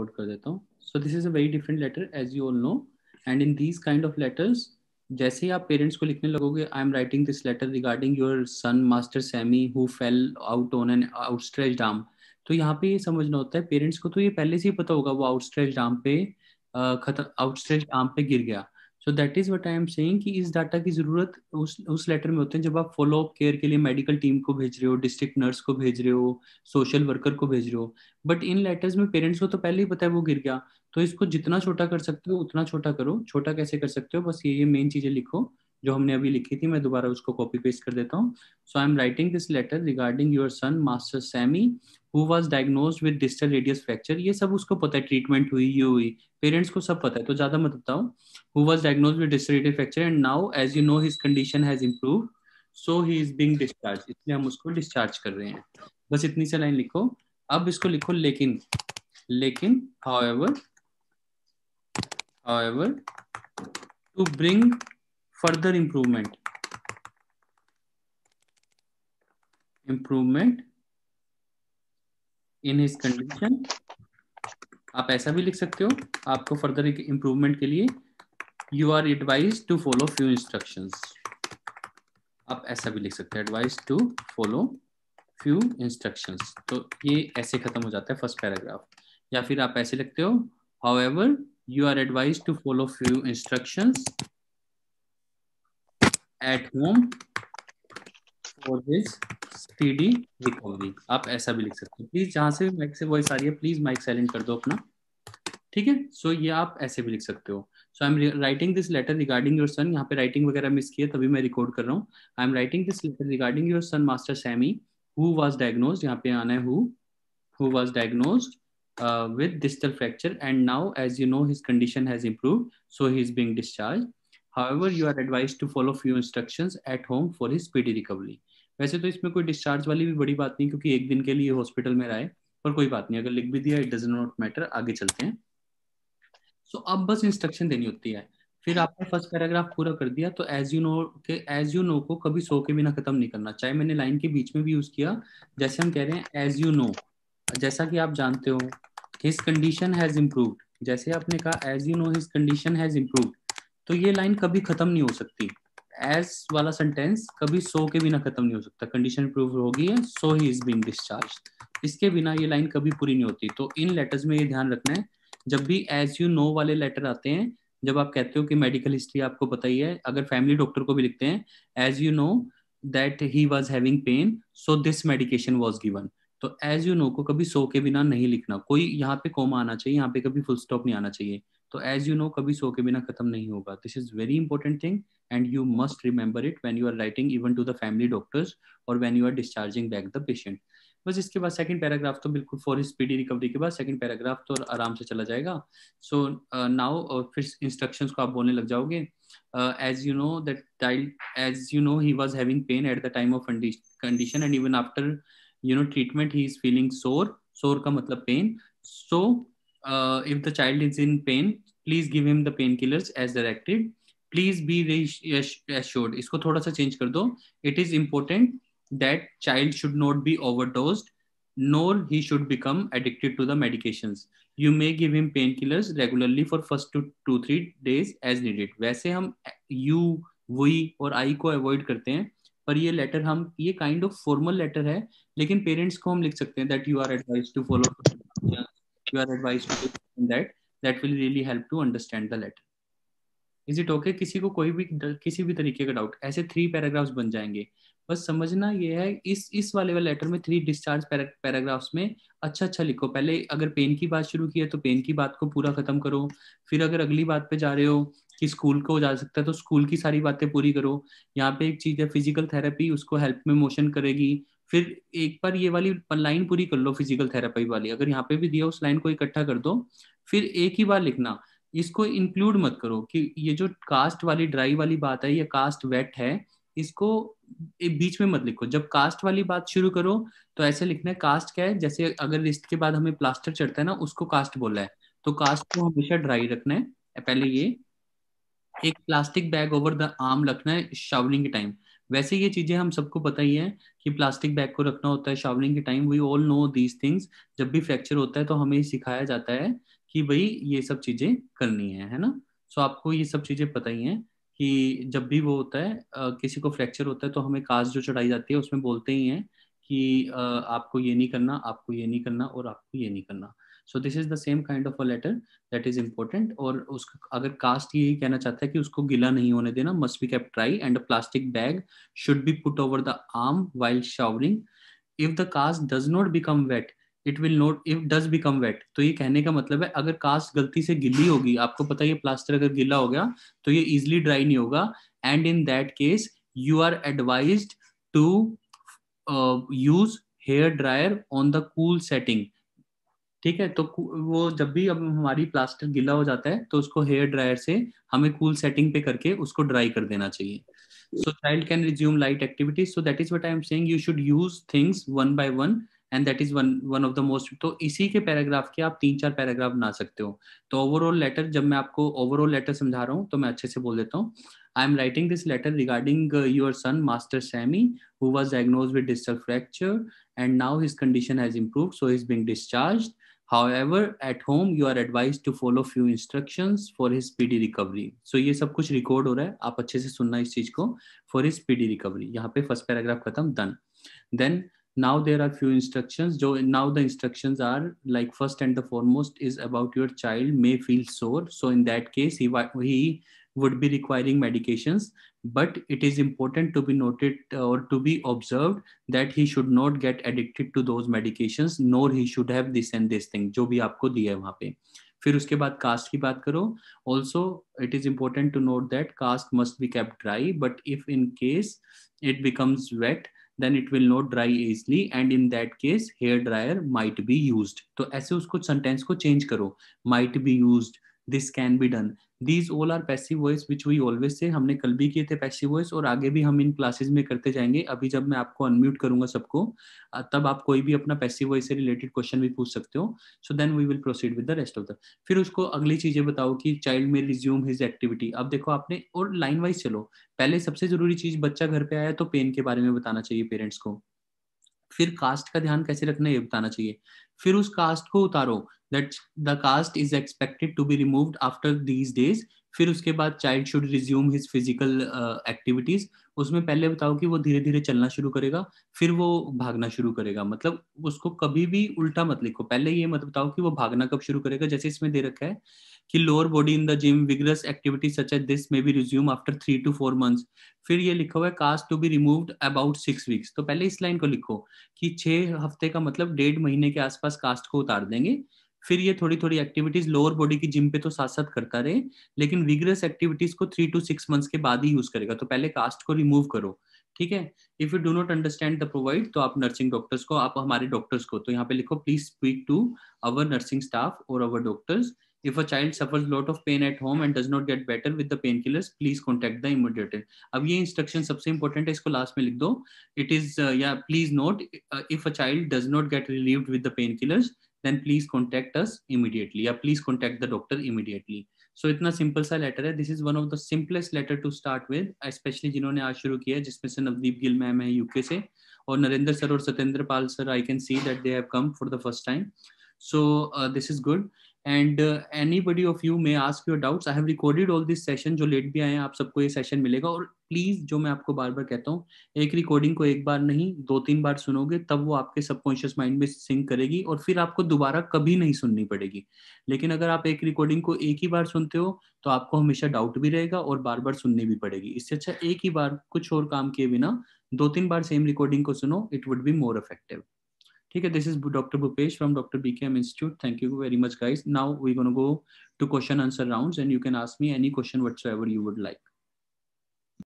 Coat कर देता हूँ so this is a very different letter as you all know and in these kind of letters जैसे ही आप पेरेंट्स को लिखने लगोगे I am writing this letter regarding your son master Sammy who fell out on an outstretched arm तो यहाँ पे ये समझना होता है पेरेंट्स को तो ये पहले से ही पता होगा वो आउटस्ट्रेच डाम पे खत्म आउटस्ट्रेच डाम पे गिर गया so that is what I am saying कि इस डाटा की जरूरत उस उस लेटर में होते हैं जब आप फॉलो अप केयर के लिए मेडिकल टीम को भेज रहे हो डिस्ट्रिक्ट नर्स को भेज रहे हो सोशल वर्कर को भेज रहे हो बट इन लेटर्स में पेरेंट्स को तो पहले ही पता है वो गिर गया तो इसको जितना छोटा कर सकते हो उतना छोटा करो छोटा कैसे कर सकते हो बस ये ये मेन चीजें लिखो जो हमने अभी लिखी थी मैं दोबारा उसको कॉपी पेस्ट कर देता हूँ so I am writing this letter regarding your son master Sammy who was diagnose with distal radius fracture ये सब उसको पता है ट्रीटमेंट हुई ये हुई पेरेंट्स को सब पता है तो ज्यादा मत बताऊँ who was diagnose with distal radius fracture and now as you know his condition has improve so he is being discharge इसलिए हम उसको डिस्चार्ज कर रहे हैं बस इतनी सी लाइन लिखो अब इसको लिखो लेकिन लेकिन however however to bring further improvement improvement in his condition आप ऐसा भी लिख सकते हो आपको फर्दर इंप्रूवमेंट के लिए you are advise to follow few instruction आप ऐसा भी लिख सकते हो advise to follow few instruction तो ये ऐसे खत्म हो जाता है फर्स्ट पैराग्राफ या फिर आप ऐसे लिखते हो however you are advise to follow few instruction at home for this speedy recovery आप ऐसा भी लिख सकते हो प्लीज जहां से माइक से वॉइस आ रही है प्लीज माइक साइलेंट कर दो अपना ठीक है सो ये आप ऐसे भी लिख सकते हो so I am writing this letter regarding your son यहाँ पे राइटिंग वगैरह मिस किया तभी मैं रिकॉर्ड कर रहा हूँ I am writing this letter regarding your son master Sammy who was diagnose यहाँ पे आना है who who was diagnose with distal fracture and now as you know his condition has improve so he is being discharge However, you are advised to follow few instructions at home for his speedy recovery. वैसे तो इसमें कोई discharge वाली भी बड़ी बात नहीं क्योंकि एक दिन के लिए हॉस्पिटल में रहा है पर कोई बात नहीं अगर लिख भी दिया इट डज नॉट मैटर आगे चलते हैं सो so, अब बस इंस्ट्रक्शन देनी होती है फिर आपने फर्स्ट पैराग्राफ पूरा कर दिया तो एज यू नो के एज यू नो को कभी सो के बिना खत्म नहीं करना चाहे मैंने लाइन के बीच में भी यूज किया जैसे हम कह रहे हैं एज यू नो जैसा कि आप जानते हो हिज कंडीशन हैज इम्प्रूव जैसे आपने कहा as you know his condition has improve तो ये लाइन कभी खत्म नहीं हो सकती एज वाला सेंटेंस कभी सो के बिना खत्म नहीं हो सकता कंडीशन प्रूव होगी and so he is been discharge इसके बिना ये लाइन कभी पूरी नहीं होती तो इन लेटर्स में ये ध्यान रखना है जब भी एज यू नो वाले लेटर आते हैं जब आप कहते हो कि मेडिकल हिस्ट्री आपको पता ही है अगर फैमिली डॉक्टर को भी लिखते हैं as you know that he was having pain so this medication was given तो एज यू नो को कभी सो के बिना नहीं लिखना कोई यहाँ पे कोमा आना चाहिए यहाँ पे कभी फुल स्टॉप नहीं आना चाहिए तो एज यू नो कभी सो के बिना खत्म नहीं होगा this is very important thing and you must remember it when you are writing even to the family doctors और when you are discharging back the patient बस इसके बाद सेकंड पैराग्राफ तो बिल्कुल फॉर स्पीडी रिकवरी के बाद second paragraph तो आराम से चला जाएगा सो नाउ uh, uh, फिर इंस्ट्रक्शंस को आप बोलने लग जाओगे as you know that child as you know he was having pain at the time of condition and even after you know treatment he is feeling sore sore का मतलब pain so uh, if the child is in pain please give him the painkillers as directed please be reassured isko thoda sa change kar do it is important that child should not be overdosed nor he should become addicted to the medications you may give him painkillers regularly for first to two three days as needed वैसे हम you we और I को avoid करते हैं पर ये letter हम ये काइंड ऑफ फॉर्मल लेटर है लेकिन पेरेंट्स को हम लिख सकते हैं that you are advise to follow you are advised to do that that will really help to understand the letter is it okay किसी को कोई भी किसी भी तरीके का doubt ऐसे three paragraphs बन जाएंगे बस समझना ये है इस इस वाले वाले लेटर में थ्री डिस्चार्ज पैराग्राफ्स में अच्छा अच्छा लिखो पहले अगर पेन की बात शुरू की है तो पेन की बात को पूरा खत्म करो फिर अगर अगली बात पे जा रहे हो कि स्कूल को जा सकता है तो स्कूल की सारी बातें पूरी करो यहाँ पे एक चीज है फिजिकल थेरेपी उसको हेल्प में मोशन करेगी फिर एक बार ये वाली लाइन पूरी कर लो फिजिकल थेरेपी वाली अगर यहाँ पे भी दिया उस लाइन को इकट्ठा कर दो फिर एक ही बार लिखना इसको इंक्लूड मत करो कि ये जो कास्ट वाली ड्राई वाली बात है या कास्ट वेट है इसको बीच में मत लिखो जब कास्ट वाली बात शुरू करो तो ऐसे लिखना है कास्ट क्या है जैसे अगर रिस्ट के बाद हमें प्लास्टर चढ़ता है ना उसको कास्ट बोला है तो कास्ट को हमेशा ड्राई रखना है पहले ये एक plastic bag over the arm रखना है शावलिंग के टाइम वैसे ये चीजें हम सबको पता ही है कि प्लास्टिक बैग को रखना होता है शावलिंग के time we all know these things जब भी फ्रैक्चर होता है तो हमें सिखाया जाता है कि भाई ये सब चीजें करनी है है ना सो so, आपको ये सब चीजें पता ही है कि जब भी वो होता है किसी को फ्रैक्चर होता है तो हमें कास जो चढ़ाई जाती है उसमें बोलते ही हैं कि आपको ये नहीं करना आपको ये नहीं करना और आपको ये नहीं करना so this is the same kind of a letter that is important और उसका अगर कास्ट यही कहना चाहता है कि उसको गिला नहीं होने देना must be kept dry and a plastic bag should be put over the arm while showering if the cast does not become wet it will not if does become wet तो ये कहने का मतलब है अगर कास्ट गलती से गिली होगी आपको पता है ये प्लास्टर अगर गिला हो गया तो ये इजिली ड्राई नहीं होगा and in that case you are advise to use hair dryer on the cool setting ठीक है तो वो जब भी अब हमारी प्लास्टर गीला हो जाता है तो उसको हेयर ड्रायर से हमें कूल सेटिंग पे करके उसको ड्राई कर देना चाहिए so child can resume light activities so that is what I am saying you should use things one by one and that is one one of the most तो इसी के paragraph के आप तीन चार पैराग्राफ बना सकते हो तो ओवरऑल लेटर जब मैं आपको ओवरऑल लेटर समझा रहा हूँ तो मैं अच्छे से बोल देता हूँ I am writing this letter regarding your son master Sammy who was diagnose with distal fracture and now his condition has improve so is being discharge However, at home you are advised to follow few instructions for his speedy recovery. So ये सब कुछ record हो रहा है आप अच्छे से सुनना इस चीज को for his speedy recovery. यहाँ पे first paragraph खत्म done. Then now there are few instructions. जो now the instructions are like first and the foremost is about your child may feel sore. So in that case he he would be requiring medications but it is important to be noted uh, or to be observed that he should not get addicted to those medications nor he should have this and this thing जो भी आपको दिया है वहाँ पे फिर उसके बाद कास्ट की बात करो also it is important to note that cast must be kept dry but if in case it becomes wet then it will not dry easily and in that case hair dryer might be use तो ऐसे उसको sentence को change करो might be use this can be done these all are passive voice which we always से हमने कल भी किए थे पैसिव वॉइस और आगे भी हम इन क्लासेज में करते जाएंगे अभी जब मैं आपको अनम्यूट करूंगा सबको तब आप कोई भी अपना पैसिव वॉइस से रिलेटेड क्वेश्चन भी पूछ सकते हो so then we will proceed with the rest of the फिर उसको अगली चीजें बताओ कि चाइल्ड में रिज्यूम हिज एक्टिविटी अब देखो आपने और लाइन वाइज चलो पहले सबसे जरूरी चीज बच्चा घर पे आया तो पेन के बारे में बताना चाहिए पेरेंट्स को फिर कास्ट का ध्यान कैसे रखना ये बताना चाहिए फिर उस कास्ट को उतारो that the cast is expected to be removed after these days फिर उसके बाद child should resume his physical activities उसमें पहले बताओ कि वो धीरे धीरे चलना शुरू करेगा फिर वो भागना शुरू करेगा मतलब उसको कभी भी उल्टा मत लिखो पहले ये मत बताओ कि वो भागना कब शुरू करेगा जैसे इसमें दे रखा है कि lower body in the gym vigorous activities such as this may be resume after three to four months फिर ये लिखा हुआ है cast to be removed about six weeks तो पहले इस लाइन को लिखो कि छह हफ्ते का मतलब डेढ़ महीने के आसपास कास्ट को उतार देंगे फिर ये थोड़ी थोड़ी एक्टिविटीज लोअर बॉडी की जिम पे तो साथ साथ करता रहे लेकिन विग्रस एक्टिविटीज को थ्री टू सिक्स मंथ्स के बाद ही यूज करेगा तो पहले कास्ट को रिमूव करो ठीक है if you do not understand the provide तो आप नर्सिंग डॉक्टर्स को आप हमारे डॉक्टर्स को तो यहाँ पे लिखो please speak to our nursing staff और our doctors if a child suffers lot of pain at home and does not get better with the painkillers please contact the immediate अब ये इंस्ट्रक्शन सबसे important है इसको last में लिख दो it is या please note if a child does not get relieve with the pain killers then please contact us immediately या please contact the doctor immediately so इतना सिंपल सा लेटर है this is one of the simplest letter to start with especially जिन्होंने आज शुरू किया जिसमें से नवदीप गिल मैम है यूके से और नरेंद्र सर और Satyendra Pal sir I can see that they have come for the first time so this is good and any of you may ask your doubts I have recorded all this session जो late भी आए हैं आप सबको ये session मिलेगा और please जो मैं आपको बार बार कहता हूँ एक रिकॉर्डिंग को एक बार नहीं दो तीन बार सुनोगे तब वो आपके सबकॉन्शियस माइंड में सिंक करेगी और फिर आपको दोबारा कभी नहीं सुननी पड़ेगी लेकिन अगर आप एक रिकॉर्डिंग को एक ही बार सुनते हो तो आपको हमेशा डाउट भी रहेगा और बार बार सुननी भी पड़ेगी इससे अच्छा एक ही बार कुछ और काम किए बिना दो तीन बार सेम रिकॉर्डिंग को सुनो it would be more effective ठीक है this is doctor Bhupesh from doctor B K M institute thank you very much guys now we gonna go to question answer round and you can ask me any question whatsoever you would like